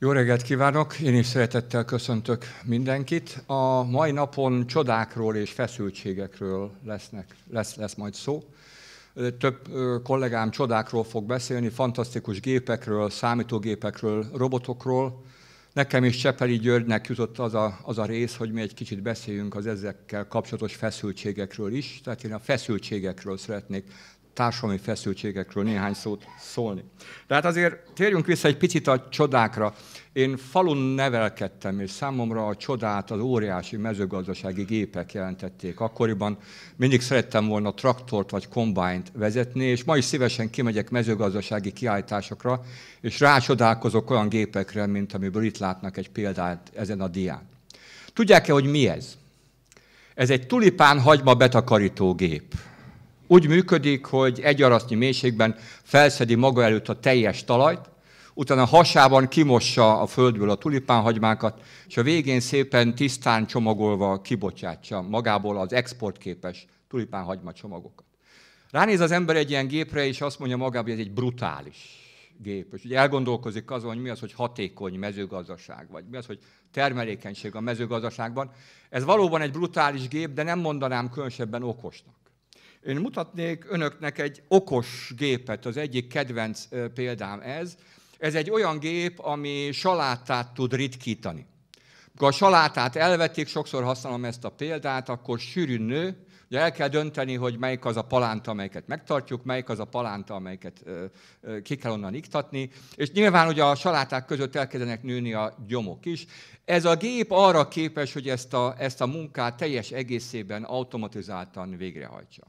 Jó reggelt kívánok! Én is szeretettel köszöntök mindenkit. A mai napon csodákról és feszültségekről lesznek, lesz, lesz majd szó. Több kollégám csodákról fog beszélni, fantasztikus gépekről, számítógépekről, robotokról. Nekem is Csepeli Györgynek jutott az a, az a rész, hogy mi egy kicsit beszéljünk az ezekkel kapcsolatos feszültségekről is. Tehát én a feszültségekről szeretnék társadalmi feszültségekről néhány szót szólni. De hát azért térjünk vissza egy picit a csodákra. Én falun nevelkedtem, és számomra a csodát az óriási mezőgazdasági gépek jelentették. Akkoriban mindig szerettem volna traktort vagy kombányt vezetni, és ma is szívesen kimegyek mezőgazdasági kiállításokra, és rácsodálkozok olyan gépekre, mint amiből itt látnak egy példát ezen a dián. Tudják-e, hogy mi ez? Ez egy tulipán hagyma betakarító gép. Úgy működik, hogy egy arasznyi mélységben felszedi maga előtt a teljes talajt, utána hasában kimossa a földből a tulipánhagymákat, és a végén szépen tisztán csomagolva kibocsátja magából az exportképes tulipánhagyma csomagokat. Ránéz az ember egy ilyen gépre, és azt mondja magában, hogy ez egy brutális gép. És ugye elgondolkozik azon, hogy mi az, hogy hatékony mezőgazdaság, vagy mi az, hogy termelékenység a mezőgazdaságban. Ez valóban egy brutális gép, de nem mondanám különösebben okosnak. Én mutatnék önöknek egy okos gépet, az egyik kedvenc példám ez. Ez egy olyan gép, ami salátát tud ritkítani. Ha a salátát elvették, sokszor használom ezt a példát, akkor sűrűn nő, Ugye el kell dönteni, hogy melyik az a palánta, amelyiket megtartjuk, melyik az a palánta, amelyiket ki kell onnan iktatni. És nyilván ugye a saláták között elkezdenek nőni a gyomok is. Ez a gép arra képes, hogy ezt a, ezt a munkát teljes egészében automatizáltan végrehajtsa.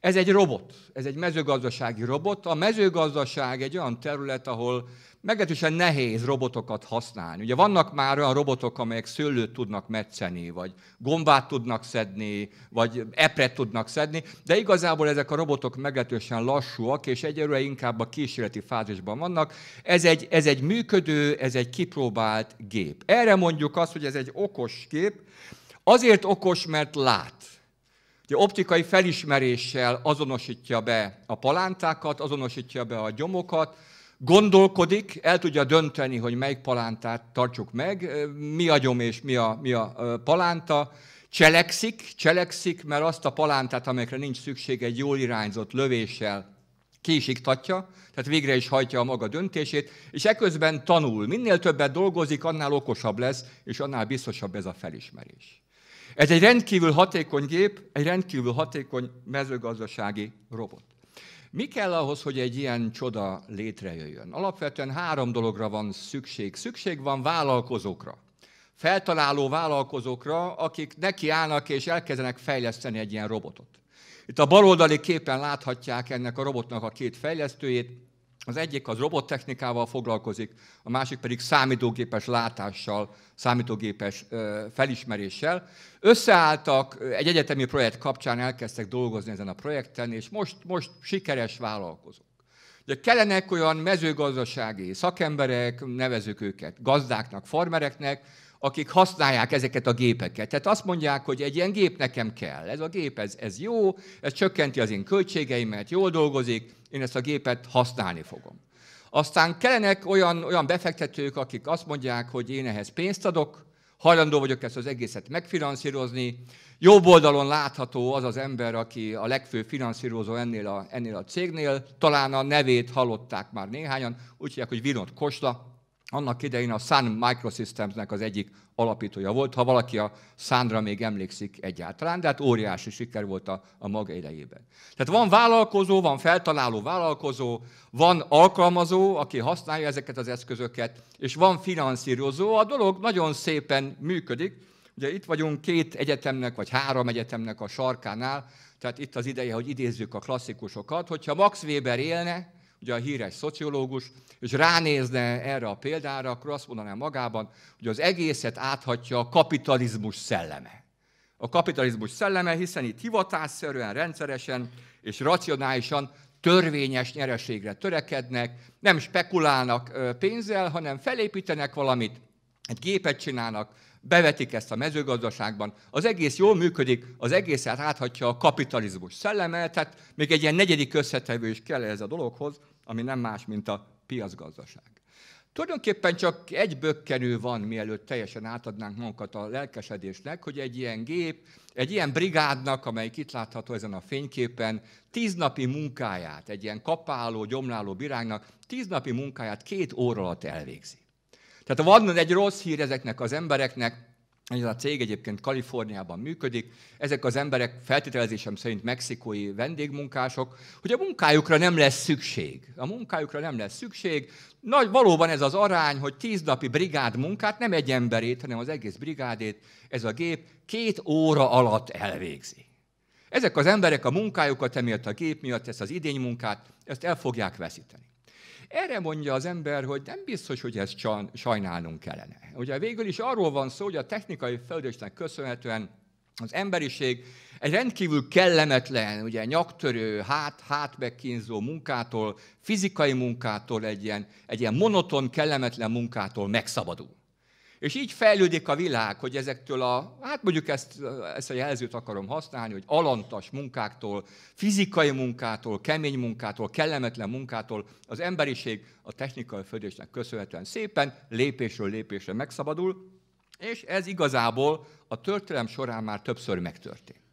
Ez egy robot, ez egy mezőgazdasági robot. A mezőgazdaság egy olyan terület, ahol meglehetősen nehéz robotokat használni. Ugye vannak már olyan robotok, amelyek szőlőt tudnak metszeni, vagy gombát tudnak szedni, vagy epret tudnak szedni, de igazából ezek a robotok meglehetősen lassúak, és egyelőre inkább a kísérleti fázisban vannak. Ez egy, ez egy működő, ez egy kipróbált gép. Erre mondjuk azt, hogy ez egy okos gép, azért okos, mert lát. Ugye optikai felismeréssel azonosítja be a palántákat, azonosítja be a gyomokat, gondolkodik, el tudja dönteni, hogy melyik palántát tartsuk meg, mi a gyom és mi a, mi a palánta, cselekszik, cselekszik, mert azt a palántát, amelyekre nincs szükség, egy jól irányzott lövéssel kisiktatja, tehát végre is hajtja a maga döntését, és eközben tanul. Minél többet dolgozik, annál okosabb lesz, és annál biztosabb ez a felismerés. Ez egy rendkívül hatékony gép, egy rendkívül hatékony mezőgazdasági robot. Mi kell ahhoz, hogy egy ilyen csoda létrejöjjön? Alapvetően három dologra van szükség. Szükség van vállalkozókra. Feltaláló vállalkozókra, akik nekiállnak és elkezdenek fejleszteni egy ilyen robotot. Itt a baloldali képen láthatják ennek a robotnak a két fejlesztőjét. Az egyik az robottechnikával foglalkozik, a másik pedig számítógépes látással, számítógépes felismeréssel. Összeálltak, egy egyetemi projekt kapcsán elkezdtek dolgozni ezen a projekten, és most, most sikeres vállalkozók. Ugye kellenek olyan mezőgazdasági szakemberek, nevezük őket gazdáknak, farmereknek, akik használják ezeket a gépeket. Tehát azt mondják, hogy egy ilyen gép nekem kell. Ez a gép, ez, ez jó, ez csökkenti az én költségeimet, jól dolgozik, én ezt a gépet használni fogom. Aztán kellenek olyan, olyan befektetők, akik azt mondják, hogy én ehhez pénzt adok, hajlandó vagyok ezt az egészet megfinanszírozni. Jobb oldalon látható az az ember, aki a legfőbb finanszírozó ennél a, ennél a cégnél, talán a nevét hallották már néhányan, úgy hívják, hogy Vinod Kosla, annak idején a Sun Microsystemsnek az egyik alapítója volt, ha valaki a Sunra még emlékszik egyáltalán, de hát óriási siker volt a, a maga idejében. Tehát van vállalkozó, van feltaláló vállalkozó, van alkalmazó, aki használja ezeket az eszközöket, és van finanszírozó, a dolog nagyon szépen működik. Ugye itt vagyunk két egyetemnek, vagy három egyetemnek a sarkánál, tehát itt az ideje, hogy idézzük a klasszikusokat. Hogyha Max Weber élne, ugye a híres szociológus, és ránézne erre a példára, akkor azt mondaná magában, hogy az egészet áthatja a kapitalizmus szelleme. A kapitalizmus szelleme, hiszen itt hivatásszerűen, rendszeresen és racionálisan törvényes nyereségre törekednek, nem spekulálnak pénzzel, hanem felépítenek valamit, egy gépet csinálnak, bevetik ezt a mezőgazdaságban, az egész jól működik, az egészet áthatja a kapitalizmus szelleme, tehát még egy ilyen negyedik összetevő is kell ez a dologhoz, ami nem más, mint a piacgazdaság. Tulajdonképpen csak egy bökkenő van, mielőtt teljesen átadnánk magunkat a lelkesedésnek, hogy egy ilyen gép, egy ilyen brigádnak, amelyik itt látható ezen a fényképen, tíznapi munkáját, egy ilyen kapáló, gyomláló virágnak tíznapi munkáját két óra alatt elvégzi. Tehát van egy rossz hír ezeknek az embereknek, ez a cég egyébként Kaliforniában működik. Ezek az emberek feltételezésem szerint mexikói vendégmunkások, hogy a munkájukra nem lesz szükség. A munkájukra nem lesz szükség. Nagy, valóban ez az arány, hogy tíz napi brigád munkát, nem egy emberét, hanem az egész brigádét ez a gép két óra alatt elvégzi. Ezek az emberek a munkájukat, emiatt a gép miatt, ezt az idénymunkát, ezt el fogják veszíteni. Erre mondja az ember, hogy nem biztos, hogy ezt sajnálnunk kellene. Ugye végül is arról van szó, hogy a technikai fejlődésnek köszönhetően az emberiség egy rendkívül kellemetlen, ugye nyaktörő, hát, hátbekínzó munkától, fizikai munkától, egy ilyen, egy ilyen monoton, kellemetlen munkától megszabadul. És így fejlődik a világ, hogy ezektől a, hát mondjuk ezt, ezt a jelzőt akarom használni, hogy alantas munkáktól, fizikai munkától, kemény munkától, kellemetlen munkától az emberiség a technikai földésnek köszönhetően szépen lépésről lépésre megszabadul, és ez igazából a történelem során már többször megtörtént.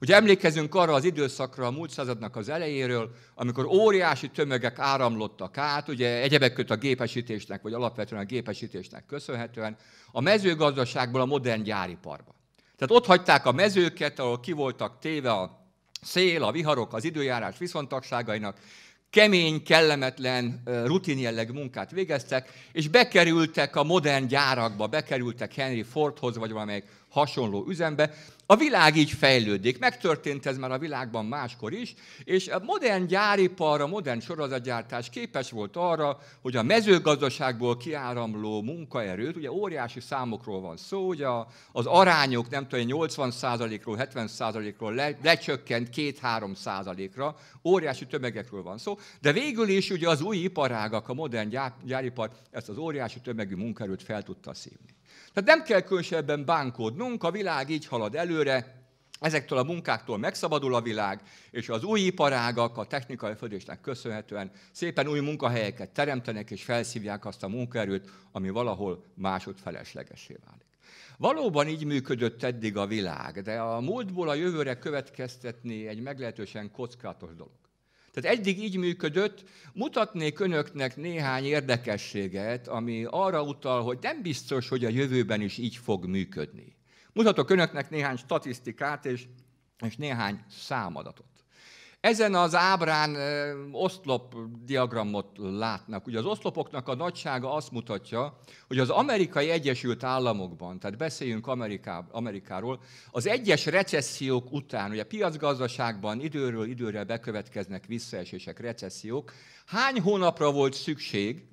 Ugye emlékezünk arra az időszakra a múlt századnak az elejéről, amikor óriási tömegek áramlottak át, ugye egyebek köt a gépesítésnek, vagy alapvetően a gépesítésnek köszönhetően, a mezőgazdaságból a modern gyáriparba. Tehát ott hagyták a mezőket, ahol ki voltak téve a szél, a viharok, az időjárás viszontagságainak, kemény, kellemetlen, rutinjellegű munkát végeztek, és bekerültek a modern gyárakba, bekerültek Henry Fordhoz, vagy valamelyik hasonló üzembe. A világ így fejlődik, megtörtént ez már a világban máskor is, és a modern gyáripar, a modern sorozatgyártás képes volt arra, hogy a mezőgazdaságból kiáramló munkaerőt, ugye óriási számokról van szó, hogy az arányok nem tudom, 80%-ról, 70%-ról le, lecsökkent 2-3%-ra, óriási tömegekről van szó, de végül is ugye az új iparágak, a modern gyáripar ezt az óriási tömegű munkaerőt fel tudta szívni. Tehát nem kell különösebben bánkódnunk, a világ így halad előre, Ezektől a munkáktól megszabadul a világ, és az új iparágak a technikai födésnek köszönhetően szépen új munkahelyeket teremtenek, és felszívják azt a munkaerőt, ami valahol másod feleslegesé válik. Valóban így működött eddig a világ, de a múltból a jövőre következtetni egy meglehetősen kockázatos dolog. Tehát eddig így működött. Mutatnék önöknek néhány érdekességet, ami arra utal, hogy nem biztos, hogy a jövőben is így fog működni. Mutatok önöknek néhány statisztikát és, és néhány számadatot. Ezen az ábrán oszlop diagramot látnak. Ugye az oszlopoknak a nagysága azt mutatja, hogy az amerikai Egyesült Államokban, tehát beszéljünk Ameriká, Amerikáról, az egyes recessziók után, ugye a piacgazdaságban időről időre bekövetkeznek visszaesések, recessziók, hány hónapra volt szükség,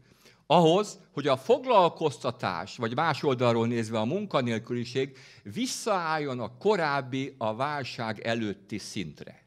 ahhoz, hogy a foglalkoztatás, vagy más oldalról nézve a munkanélküliség visszaálljon a korábbi, a válság előtti szintre.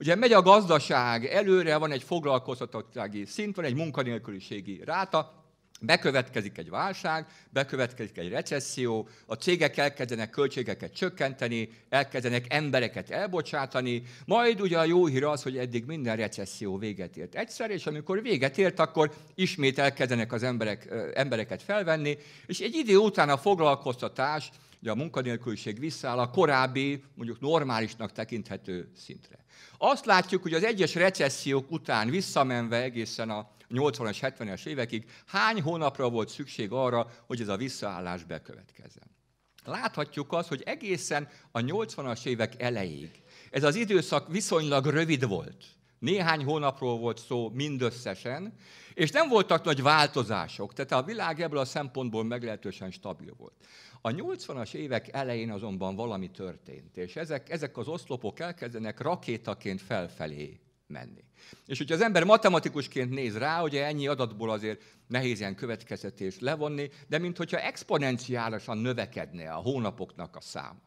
Ugye megy a gazdaság, előre van egy foglalkoztatottsági szint, van egy munkanélküliségi ráta, Bekövetkezik egy válság, bekövetkezik egy recesszió, a cégek elkezdenek költségeket csökkenteni, elkezdenek embereket elbocsátani, majd ugye a jó hír az, hogy eddig minden recesszió véget ért egyszer, és amikor véget ért, akkor ismét elkezdenek az emberek, embereket felvenni, és egy idő után a foglalkoztatás ugye a munkanélküliség visszaáll a korábbi, mondjuk normálisnak tekinthető szintre. Azt látjuk, hogy az egyes recessziók után visszamenve egészen a 80-as, 70-es évekig hány hónapra volt szükség arra, hogy ez a visszaállás bekövetkezzen. Láthatjuk azt, hogy egészen a 80-as évek elejéig ez az időszak viszonylag rövid volt. Néhány hónapról volt szó mindösszesen, és nem voltak nagy változások, tehát a világ ebből a szempontból meglehetősen stabil volt. A 80-as évek elején azonban valami történt, és ezek, ezek az oszlopok elkezdenek rakétaként felfelé menni. És hogyha az ember matematikusként néz rá, ugye ennyi adatból azért nehéz ilyen következtetést levonni, de mintha exponenciálisan növekedne a hónapoknak a száma.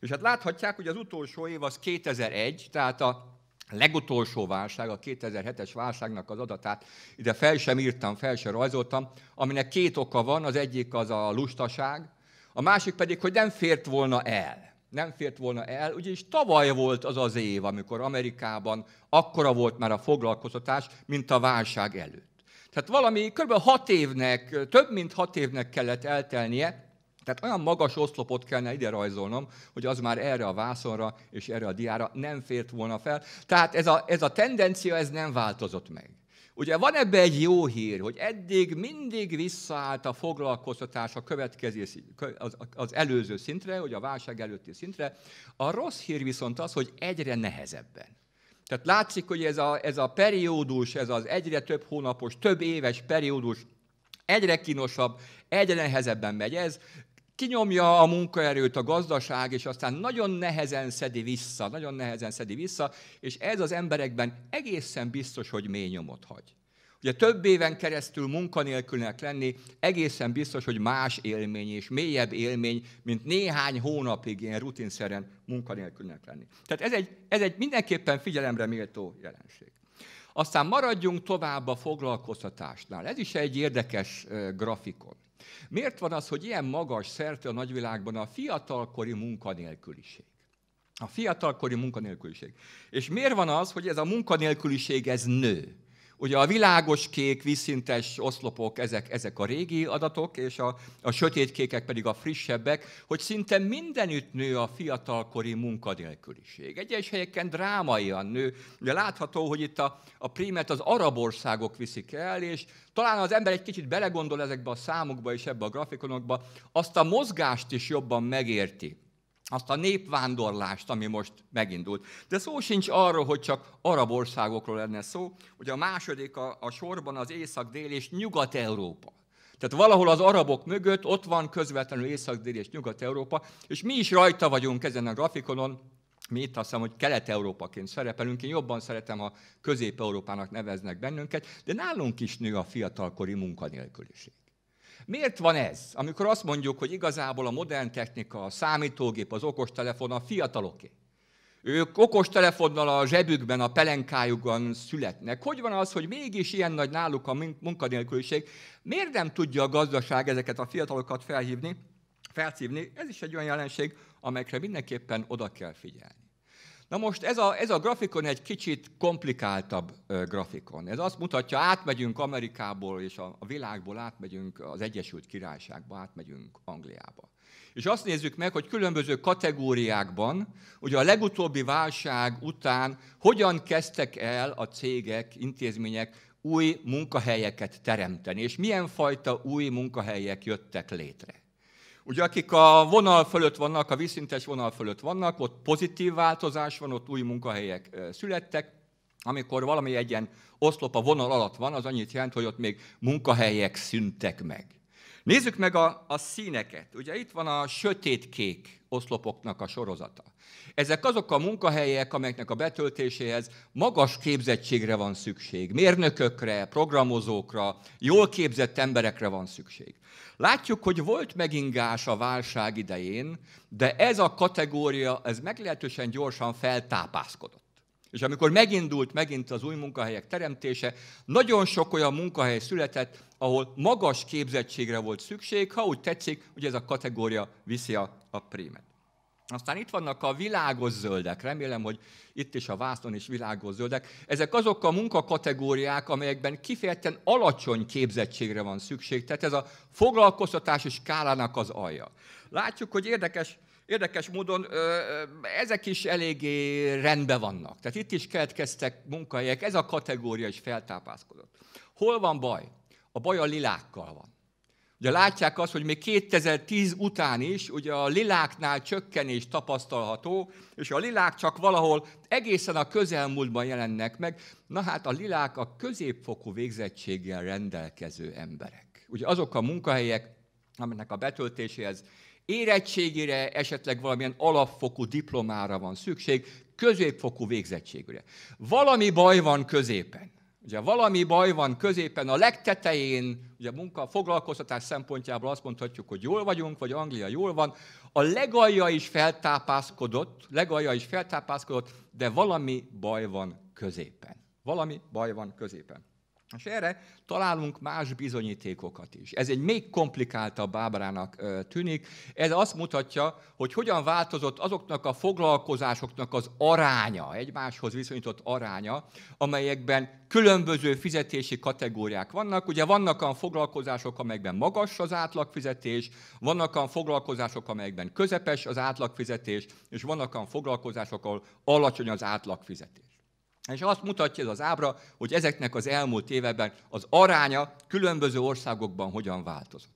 És hát láthatják, hogy az utolsó év az 2001, tehát a legutolsó válság, a 2007-es válságnak az adatát ide fel sem írtam, fel sem rajzoltam, aminek két oka van, az egyik az a lustaság, a másik pedig, hogy nem fért volna el. Nem fért volna el, ugyanis tavaly volt az az év, amikor Amerikában akkora volt már a foglalkoztatás, mint a válság előtt. Tehát valami kb. hat évnek, több mint hat évnek kellett eltelnie, tehát olyan magas oszlopot kellene ide rajzolnom, hogy az már erre a vászonra és erre a diára nem fért volna fel. Tehát ez a, ez a tendencia, ez nem változott meg. Ugye van ebbe egy jó hír, hogy eddig mindig visszaállt a foglalkoztatás a következő, az előző szintre, hogy a válság előtti szintre. A rossz hír viszont az, hogy egyre nehezebben. Tehát látszik, hogy ez a, ez a periódus, ez az egyre több hónapos, több éves periódus egyre kínosabb, egyre nehezebben megy ez kinyomja a munkaerőt a gazdaság, és aztán nagyon nehezen szedi vissza, nagyon nehezen szedi vissza, és ez az emberekben egészen biztos, hogy mély nyomot hagy. Ugye több éven keresztül munkanélkülnek lenni egészen biztos, hogy más élmény és mélyebb élmény, mint néhány hónapig ilyen rutinszerűen munkanélkülnek lenni. Tehát ez egy, ez egy mindenképpen figyelemre méltó jelenség. Aztán maradjunk tovább a foglalkoztatásnál. Ez is egy érdekes grafikon. Miért van az, hogy ilyen magas szerte a nagyvilágban a fiatalkori munkanélküliség? A fiatalkori munkanélküliség. És miért van az, hogy ez a munkanélküliség ez nő? Ugye a világos kék, vízszintes oszlopok, ezek, ezek a régi adatok, és a, a sötét kékek pedig a frissebbek, hogy szinte mindenütt nő a fiatalkori munkanélküliség. Egyes helyeken drámaian nő, de látható, hogy itt a, a prímet az arab országok viszik el, és talán az ember egy kicsit belegondol ezekbe a számokba és ebbe a grafikonokba, azt a mozgást is jobban megérti azt a népvándorlást, ami most megindult. De szó sincs arról, hogy csak arab országokról lenne szó, hogy a második a, a sorban az észak-dél és nyugat-európa. Tehát valahol az arabok mögött ott van közvetlenül észak-dél és nyugat-európa, és mi is rajta vagyunk ezen a grafikonon, mi itt azt hiszem, hogy Kelet-Európaként szerepelünk, én jobban szeretem, ha Közép-Európának neveznek bennünket, de nálunk is nő a fiatalkori munkanélküliség. Miért van ez, amikor azt mondjuk, hogy igazából a modern technika, a számítógép, az okostelefon a fiataloké? Ők okostelefonnal a zsebükben, a pelenkájukon születnek. Hogy van az, hogy mégis ilyen nagy náluk a munkanélküliség? Miért nem tudja a gazdaság ezeket a fiatalokat felhívni, felszívni? Ez is egy olyan jelenség, amelyekre mindenképpen oda kell figyelni. Na most ez a, ez a grafikon egy kicsit komplikáltabb grafikon. Ez azt mutatja, átmegyünk Amerikából és a, a világból, átmegyünk az Egyesült Királyságba, átmegyünk Angliába. És azt nézzük meg, hogy különböző kategóriákban, ugye a legutóbbi válság után hogyan kezdtek el a cégek, intézmények új munkahelyeket teremteni, és milyen fajta új munkahelyek jöttek létre. Ugye akik a vonal fölött vannak, a vízszintes vonal fölött vannak, ott pozitív változás van, ott új munkahelyek születtek. Amikor valami egy ilyen oszlop a vonal alatt van, az annyit jelent, hogy ott még munkahelyek szüntek meg. Nézzük meg a, a színeket. Ugye itt van a sötétkék oszlopoknak a sorozata. Ezek azok a munkahelyek, amelyeknek a betöltéséhez magas képzettségre van szükség. Mérnökökre, programozókra, jól képzett emberekre van szükség. Látjuk, hogy volt megingás a válság idején, de ez a kategória, ez meglehetősen gyorsan feltápászkodott. És amikor megindult megint az új munkahelyek teremtése, nagyon sok olyan munkahely született, ahol magas képzettségre volt szükség, ha úgy tetszik, hogy ez a kategória viszi a, a prémet. Aztán itt vannak a világos zöldek. Remélem, hogy itt is a vászon is világos zöldek. Ezek azok a munkakategóriák, amelyekben kifejezetten alacsony képzettségre van szükség. Tehát ez a foglalkoztatási skálának az alja. Látjuk, hogy érdekes Érdekes módon ezek is eléggé rendben vannak. Tehát itt is keletkeztek munkahelyek, ez a kategória is feltápászkodott. Hol van baj? A baj a lilákkal van. Ugye látják azt, hogy még 2010 után is ugye a liláknál csökkenés tapasztalható, és a lilák csak valahol egészen a közelmúltban jelennek meg. Na hát a lilák a középfokú végzettséggel rendelkező emberek. Ugye azok a munkahelyek, aminek a betöltéséhez érettségére, esetleg valamilyen alapfokú diplomára van szükség, középfokú végzettségre. Valami baj van középen. Ugye valami baj van középen, a legtetején, ugye munka foglalkoztatás szempontjából azt mondhatjuk, hogy jól vagyunk, vagy Anglia jól van, a legalja is feltápászkodott, legalja is feltápászkodott, de valami baj van középen. Valami baj van középen. És erre találunk más bizonyítékokat is. Ez egy még komplikáltabb ábrának tűnik. Ez azt mutatja, hogy hogyan változott azoknak a foglalkozásoknak az aránya, egymáshoz viszonyított aránya, amelyekben különböző fizetési kategóriák vannak. Ugye vannak olyan foglalkozások, amelyekben magas az átlagfizetés, vannak olyan foglalkozások, amelyekben közepes az átlagfizetés, és vannak olyan foglalkozások, ahol alacsony az átlagfizetés. És azt mutatja ez az ábra, hogy ezeknek az elmúlt években az aránya különböző országokban hogyan változott.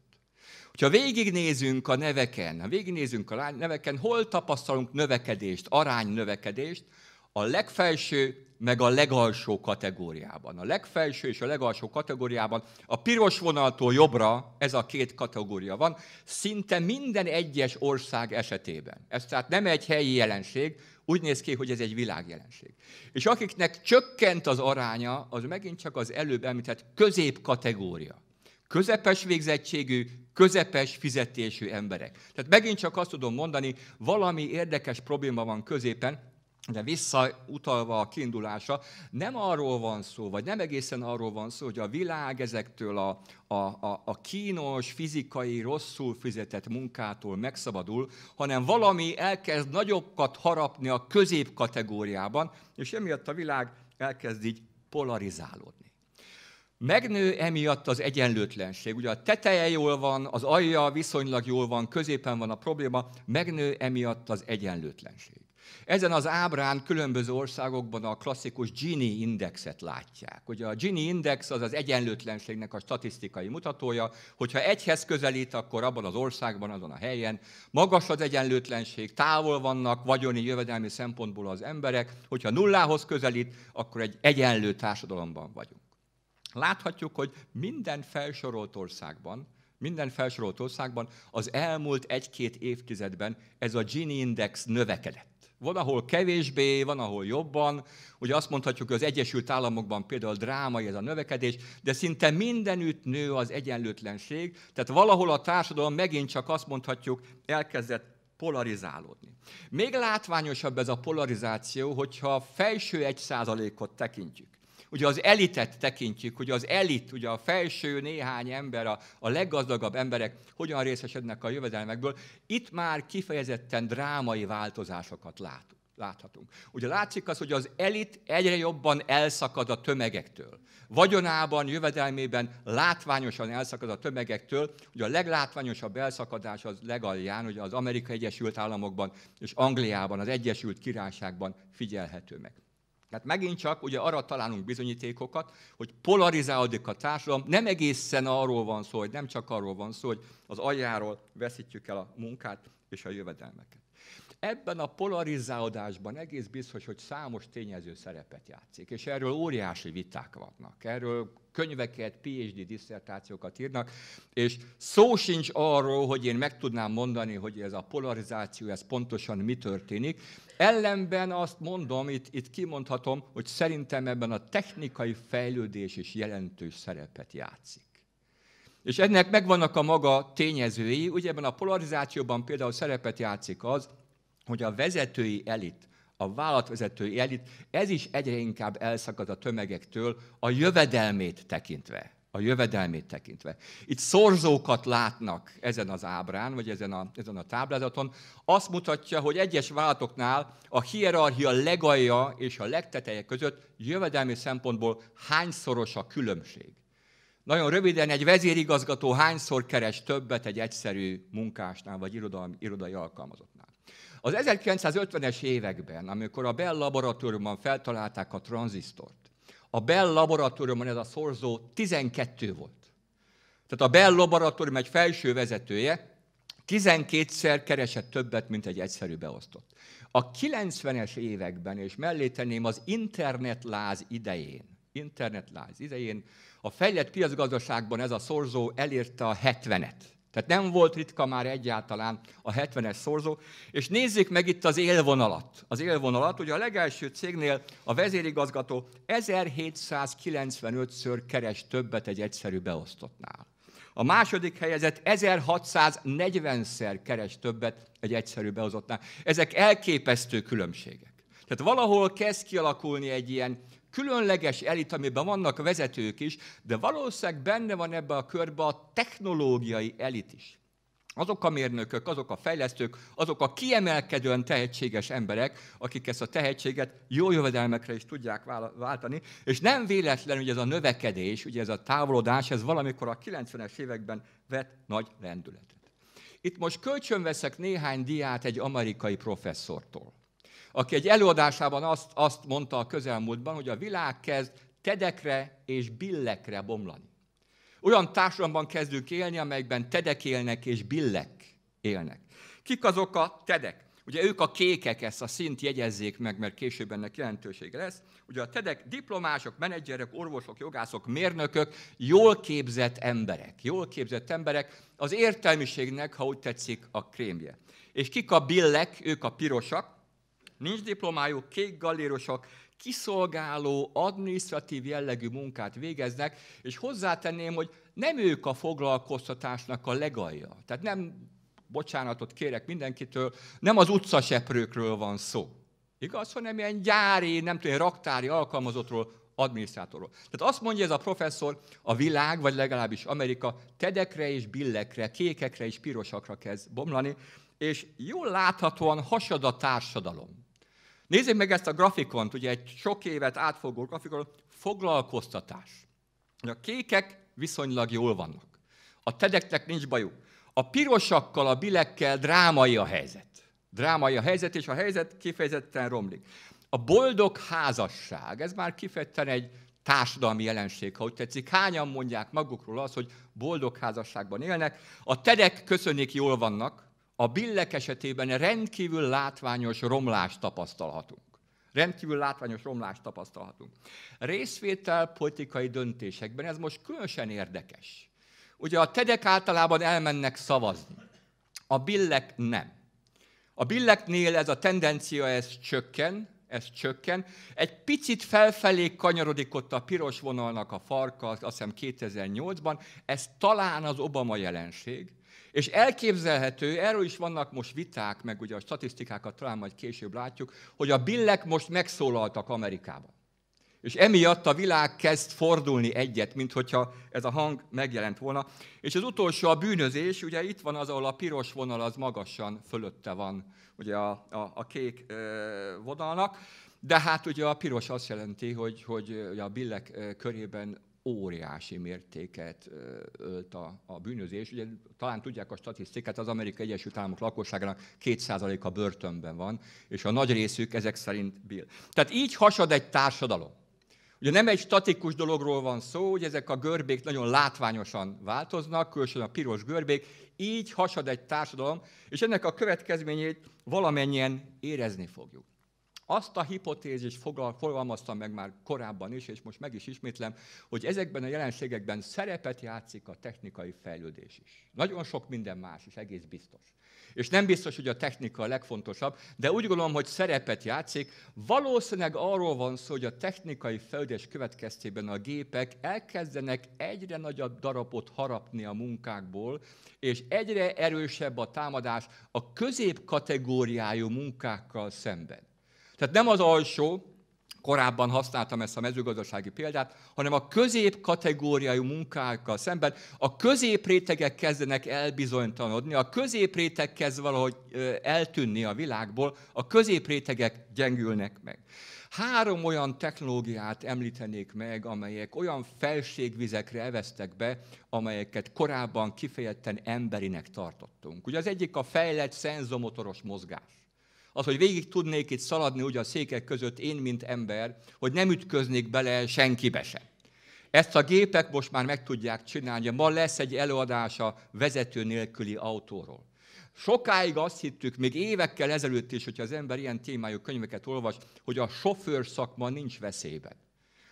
Hogyha végignézünk a neveken, ha végignézünk a neveken, hol tapasztalunk növekedést, növekedést, a legfelső meg a legalsó kategóriában. A legfelső és a legalsó kategóriában a piros vonaltól jobbra ez a két kategória van, szinte minden egyes ország esetében. Ez tehát nem egy helyi jelenség, úgy néz ki, hogy ez egy világjelenség. És akiknek csökkent az aránya, az megint csak az előbb említett középkategória. Közepes végzettségű, közepes fizetésű emberek. Tehát megint csak azt tudom mondani, valami érdekes probléma van középen, de visszautalva a kiindulása, nem arról van szó, vagy nem egészen arról van szó, hogy a világ ezektől a, a, a, a kínos, fizikai, rosszul fizetett munkától megszabadul, hanem valami elkezd nagyobbat harapni a középkategóriában, és emiatt a világ elkezd így polarizálódni. Megnő emiatt az egyenlőtlenség. Ugye a teteje jól van, az alja viszonylag jól van, középen van a probléma, megnő emiatt az egyenlőtlenség. Ezen az ábrán különböző országokban a klasszikus Gini indexet látják. Ugye a Gini index az az egyenlőtlenségnek a statisztikai mutatója, hogyha egyhez közelít, akkor abban az országban, azon a helyen magas az egyenlőtlenség, távol vannak vagyoni jövedelmi szempontból az emberek, hogyha nullához közelít, akkor egy egyenlő társadalomban vagyunk. Láthatjuk, hogy minden felsorolt országban, minden felsorolt országban az elmúlt egy-két évtizedben ez a Gini index növekedett. Van, ahol kevésbé, van, ahol jobban. Ugye azt mondhatjuk, hogy az Egyesült Államokban például drámai ez a növekedés, de szinte mindenütt nő az egyenlőtlenség. Tehát valahol a társadalom megint csak azt mondhatjuk, elkezdett polarizálódni. Még látványosabb ez a polarizáció, hogyha a felső egy százalékot tekintjük ugye az elitet tekintjük, hogy az elit, ugye a felső néhány ember, a, a leggazdagabb emberek hogyan részesednek a jövedelmekből, itt már kifejezetten drámai változásokat látunk láthatunk. Ugye látszik az, hogy az elit egyre jobban elszakad a tömegektől. Vagyonában, jövedelmében látványosan elszakad a tömegektől. Ugye a leglátványosabb elszakadás az legalján, ugye az Amerikai Egyesült Államokban és Angliában, az Egyesült Királyságban figyelhető meg. Tehát megint csak ugye arra találunk bizonyítékokat, hogy polarizálódik a társadalom, nem egészen arról van szó, hogy nem csak arról van szó, hogy az agyáról veszítjük el a munkát és a jövedelmeket. Ebben a polarizálódásban egész biztos, hogy számos tényező szerepet játszik, és erről óriási viták vannak, erről könyveket, PhD diszertációkat írnak, és szó sincs arról, hogy én meg tudnám mondani, hogy ez a polarizáció, ez pontosan mi történik. Ellenben azt mondom, itt, itt kimondhatom, hogy szerintem ebben a technikai fejlődés is jelentős szerepet játszik. És ennek megvannak a maga tényezői, ugye ebben a polarizációban például szerepet játszik az, hogy a vezetői elit, a vállalatvezetői elit, ez is egyre inkább elszakad a tömegektől a jövedelmét tekintve. A jövedelmét tekintve. Itt szorzókat látnak ezen az ábrán, vagy ezen a, ezen a táblázaton. Azt mutatja, hogy egyes vállalatoknál a hierarchia legalja és a legteteje között jövedelmi szempontból hányszoros a különbség. Nagyon röviden egy vezérigazgató hányszor keres többet egy egyszerű munkásnál, vagy irodalmi, irodai alkalmazott. Az 1950-es években, amikor a Bell laboratóriumban feltalálták a tranzisztort, a Bell laboratóriumban ez a szorzó 12 volt. Tehát a Bell laboratórium egy felső vezetője 12-szer keresett többet, mint egy egyszerű beosztott. A 90-es években, és mellé tenném az internetláz idején, internetláz idején, a fejlett piacgazdaságban ez a szorzó elérte a 70-et. Tehát nem volt ritka már egyáltalán a 70-es szorzó. És nézzük meg itt az élvonalat. Az élvonalat, ugye a legelső cégnél a vezérigazgató 1795-ször keres többet egy egyszerű beosztottnál. A második helyezett 1640-szer keres többet egy egyszerű beosztottnál. Ezek elképesztő különbségek. Tehát valahol kezd kialakulni egy ilyen különleges elit, amiben vannak a vezetők is, de valószínűleg benne van ebbe a körbe a technológiai elit is. Azok a mérnökök, azok a fejlesztők, azok a kiemelkedően tehetséges emberek, akik ezt a tehetséget jó jövedelmekre is tudják váltani, és nem véletlen, hogy ez a növekedés, ugye ez a távolodás, ez valamikor a 90-es években vett nagy lendületet. Itt most kölcsönveszek néhány diát egy amerikai professzortól aki egy előadásában azt, azt mondta a közelmúltban, hogy a világ kezd tedekre és billekre bomlani. Olyan társadalomban kezdünk élni, amelyekben tedek élnek és billek élnek. Kik azok a tedek? Ugye ők a kékek, ezt a szint jegyezzék meg, mert később ennek jelentősége lesz. Ugye a tedek diplomások, menedzserek, orvosok, jogászok, mérnökök, jól képzett emberek. Jól képzett emberek az értelmiségnek, ha úgy tetszik, a krémje. És kik a billek, ők a pirosak, nincs diplomájuk, kék galérosok, kiszolgáló, adminisztratív jellegű munkát végeznek, és hozzátenném, hogy nem ők a foglalkoztatásnak a legalja. Tehát nem, bocsánatot kérek mindenkitől, nem az utcaseprőkről van szó. Igaz, hanem ilyen gyári, nem tudom, raktári alkalmazottról, adminisztrátorról. Tehát azt mondja ez a professzor, a világ, vagy legalábbis Amerika tedekre és billekre, kékekre és pirosakra kezd bomlani, és jól láthatóan hasad a társadalom. Nézzék meg ezt a grafikont, ugye egy sok évet átfogó grafikon, foglalkoztatás. A kékek viszonylag jól vannak. A tedeknek nincs bajuk. A pirosakkal, a bilekkel drámai a helyzet. Drámai a helyzet, és a helyzet kifejezetten romlik. A boldog házasság, ez már kifejezetten egy társadalmi jelenség, ha úgy tetszik. Hányan mondják magukról azt, hogy boldog házasságban élnek, a tedek köszönik jól vannak, a billek esetében rendkívül látványos romlást tapasztalhatunk. Rendkívül látványos romlást tapasztalhatunk. Részvétel politikai döntésekben, ez most különösen érdekes. Ugye a tedek általában elmennek szavazni, a billek nem. A billeknél ez a tendencia, ez csökken, ez csökken. Egy picit felfelé kanyarodik ott a piros vonalnak a farka, azt hiszem 2008-ban, ez talán az Obama jelenség, és elképzelhető, erről is vannak most viták, meg ugye a statisztikákat talán majd később látjuk, hogy a billek most megszólaltak Amerikában. És emiatt a világ kezd fordulni egyet, mint hogyha ez a hang megjelent volna. És az utolsó a bűnözés, ugye itt van az, ahol a piros vonal az magasan fölötte van, ugye a, a, a kék ö, vonalnak. De hát ugye a piros azt jelenti, hogy, hogy a billek körében óriási mértéket ölt a, a bűnözés. Ugye talán tudják a statisztikát, az Amerikai Egyesült Államok lakosságának 2%-a börtönben van, és a nagy részük ezek szerint bír. Tehát így hasad egy társadalom. Ugye nem egy statikus dologról van szó, hogy ezek a görbék nagyon látványosan változnak, különösen a piros görbék, így hasad egy társadalom, és ennek a következményét valamennyien érezni fogjuk. Azt a hipotézis fogalmaztam meg már korábban is, és most meg is ismétlem, hogy ezekben a jelenségekben szerepet játszik a technikai fejlődés is. Nagyon sok minden más is, egész biztos. És nem biztos, hogy a technika a legfontosabb, de úgy gondolom, hogy szerepet játszik. Valószínűleg arról van szó, hogy a technikai fejlődés következtében a gépek elkezdenek egyre nagyobb darabot harapni a munkákból, és egyre erősebb a támadás a középkategóriájú munkákkal szemben. Tehát nem az alsó, korábban használtam ezt a mezőgazdasági példát, hanem a középkategóriájú munkákkal szemben a középrétegek kezdenek elbizonytalanodni, a középréteg kezd valahogy eltűnni a világból, a középrétegek gyengülnek meg. Három olyan technológiát említenék meg, amelyek olyan felségvizekre eveztek be, amelyeket korábban kifejezetten emberinek tartottunk. Ugye az egyik a fejlett szenzomotoros mozgás az, hogy végig tudnék itt szaladni ugye a székek között én, mint ember, hogy nem ütköznék bele senkibe se. Ezt a gépek most már meg tudják csinálni. Ma lesz egy előadása vezető nélküli autóról. Sokáig azt hittük, még évekkel ezelőtt is, hogyha az ember ilyen témájú könyveket olvas, hogy a sofőr szakma nincs veszélyben.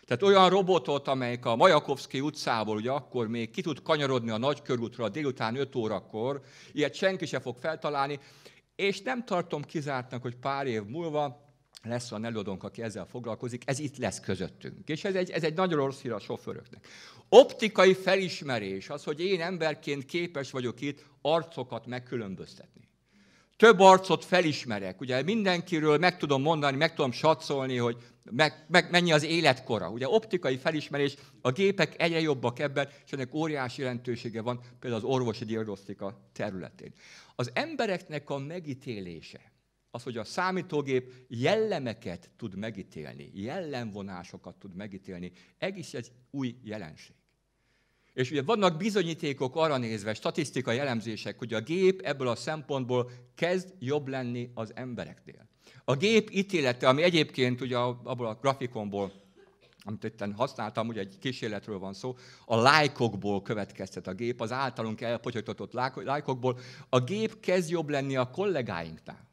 Tehát olyan robotot, amelyik a Majakovszki utcából, ugye akkor még ki tud kanyarodni a nagykörútra délután 5 órakor, ilyet senki se fog feltalálni, és nem tartom kizártnak, hogy pár év múlva lesz olyan előadónk, aki ezzel foglalkozik, ez itt lesz közöttünk. És ez egy, ez egy nagyon rossz hír a sofőröknek. Optikai felismerés, az, hogy én emberként képes vagyok itt arcokat megkülönböztetni több arcot felismerek. Ugye mindenkiről meg tudom mondani, meg tudom satszolni, hogy meg, meg, mennyi az életkora. Ugye optikai felismerés, a gépek egyre jobbak ebben, és ennek óriási jelentősége van például az orvosi diagnosztika területén. Az embereknek a megítélése, az, hogy a számítógép jellemeket tud megítélni, jellemvonásokat tud megítélni, egész egy új jelenség. És ugye vannak bizonyítékok arra nézve, statisztikai elemzések, hogy a gép ebből a szempontból kezd jobb lenni az embereknél. A gép ítélete, ami egyébként ugye abból a grafikonból, amit itt használtam, ugye egy kísérletről van szó, a lájkokból következtet a gép, az általunk elpotyatott lájkokból. A gép kezd jobb lenni a kollégáinknál.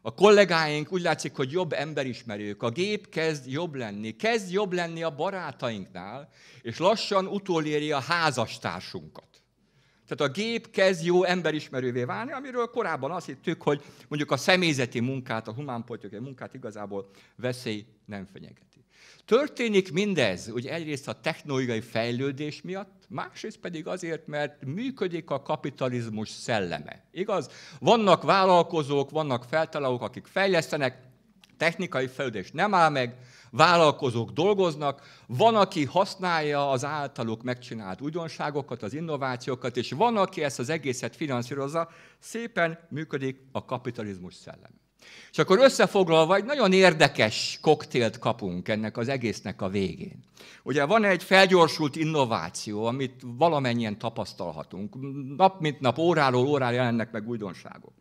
A kollégáink úgy látszik, hogy jobb emberismerők. A gép kezd jobb lenni. Kezd jobb lenni a barátainknál, és lassan utoléri a házastársunkat. Tehát a gép kezd jó emberismerővé válni, amiről korábban azt hittük, hogy mondjuk a személyzeti munkát, a humánpolitikai munkát igazából veszély nem fenyegeti. Történik mindez, ugye egyrészt a technológiai fejlődés miatt, Másrészt pedig azért, mert működik a kapitalizmus szelleme. Igaz? Vannak vállalkozók, vannak feltalálók, akik fejlesztenek, technikai fejlődés nem áll meg, vállalkozók dolgoznak, van, aki használja az általuk megcsinált újdonságokat, az innovációkat, és van, aki ezt az egészet finanszírozza, szépen működik a kapitalizmus szelleme. És akkor összefoglalva egy nagyon érdekes koktélt kapunk ennek az egésznek a végén. Ugye van egy felgyorsult innováció, amit valamennyien tapasztalhatunk. Nap mint nap, óráról órára jelennek meg újdonságok.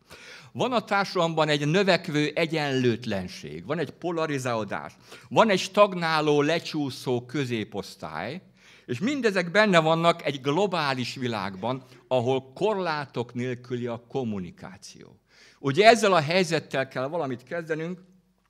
Van a társadalomban egy növekvő egyenlőtlenség, van egy polarizálódás, van egy stagnáló, lecsúszó középosztály, és mindezek benne vannak egy globális világban, ahol korlátok nélküli a kommunikáció. Ugye ezzel a helyzettel kell valamit kezdenünk,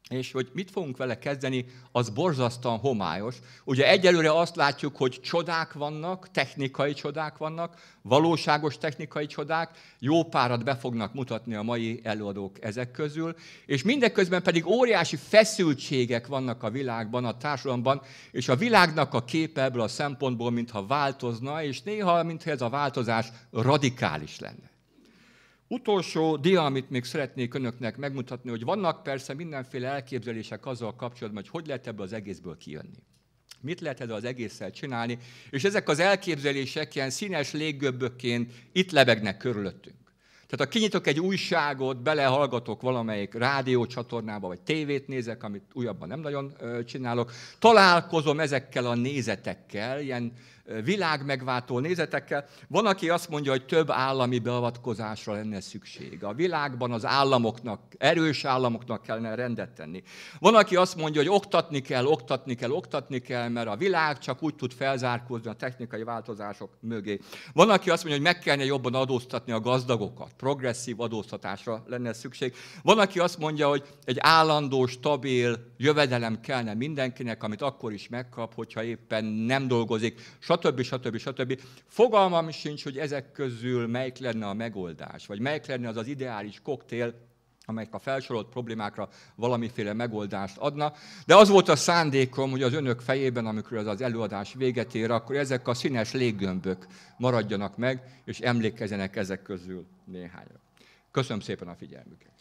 és hogy mit fogunk vele kezdeni, az borzasztóan homályos. Ugye egyelőre azt látjuk, hogy csodák vannak, technikai csodák vannak, valóságos technikai csodák, jó párat be fognak mutatni a mai előadók ezek közül, és mindeközben pedig óriási feszültségek vannak a világban, a társadalomban, és a világnak a képe ebből a szempontból mintha változna, és néha mintha ez a változás radikális lenne. Utolsó dia, amit még szeretnék önöknek megmutatni, hogy vannak persze mindenféle elképzelések azzal kapcsolatban, hogy hogy lehet ebből az egészből kijönni. Mit lehet ezzel az egésszel csinálni? És ezek az elképzelések ilyen színes léggöbbökként itt lebegnek körülöttünk. Tehát ha kinyitok egy újságot, belehallgatok valamelyik rádiócsatornába, vagy tévét nézek, amit újabban nem nagyon csinálok, találkozom ezekkel a nézetekkel, ilyen világmegváltó nézetekkel. Van, aki azt mondja, hogy több állami beavatkozásra lenne szükség. A világban az államoknak, erős államoknak kellene rendet tenni. Van, aki azt mondja, hogy oktatni kell, oktatni kell, oktatni kell, mert a világ csak úgy tud felzárkózni a technikai változások mögé. Van, aki azt mondja, hogy meg kellene jobban adóztatni a gazdagokat, progresszív adóztatásra lenne szükség. Van, aki azt mondja, hogy egy állandó, stabil jövedelem kellene mindenkinek, amit akkor is megkap, hogyha éppen nem dolgozik, stb stb. stb. stb. Fogalmam sincs, hogy ezek közül melyik lenne a megoldás, vagy melyik lenne az az ideális koktél, amelyik a felsorolt problémákra valamiféle megoldást adna. De az volt a szándékom, hogy az önök fejében, amikor ez az előadás véget ér, akkor ezek a színes léggömbök maradjanak meg, és emlékezzenek ezek közül néhányra. Köszönöm szépen a figyelmüket!